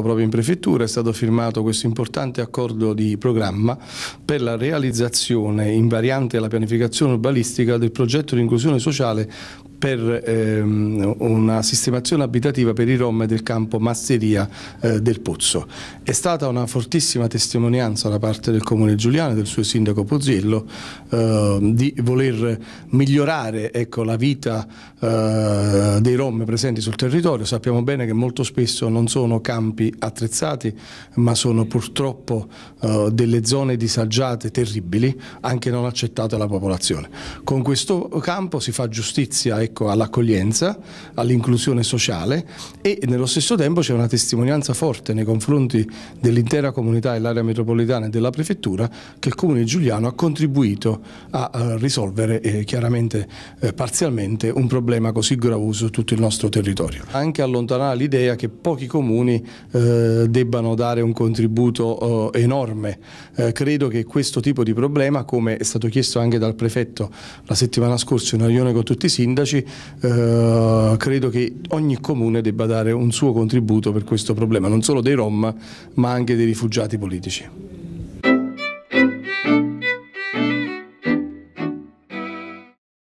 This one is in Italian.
proprio in prefettura è stato firmato questo importante accordo di programma per la realizzazione in variante alla pianificazione urbanistica del progetto di inclusione sociale per ehm, una sistemazione abitativa per i Rom del campo Masseria eh, del Pozzo. È stata una fortissima testimonianza da parte del Comune Giuliano e del suo sindaco Pozziello eh, di voler migliorare ecco, la vita eh, dei Rom presenti sul territorio. Sappiamo bene che molto spesso non sono campi attrezzati ma sono purtroppo eh, delle zone disagiate terribili anche non accettate dalla popolazione. Con questo campo si fa giustizia e ecco, all'accoglienza, all'inclusione sociale e nello stesso tempo c'è una testimonianza forte nei confronti dell'intera comunità dell'area metropolitana e della prefettura che il comune di giuliano ha contribuito a, eh, risolvere eh, chiaramente eh, parzialmente un problema così gravoso su tutto il nostro territorio. Anche allontanare l'idea che pochi comuni eh, debbano dare un contributo eh, enorme, eh, credo che questo tipo di problema come è stato chiesto anche dal prefetto la settimana scorsa in una riunione con tutti i sindaci eh, credo che ogni comune debba dare un suo contributo per questo problema, non solo dei Rom ma anche dei rifugiati politici.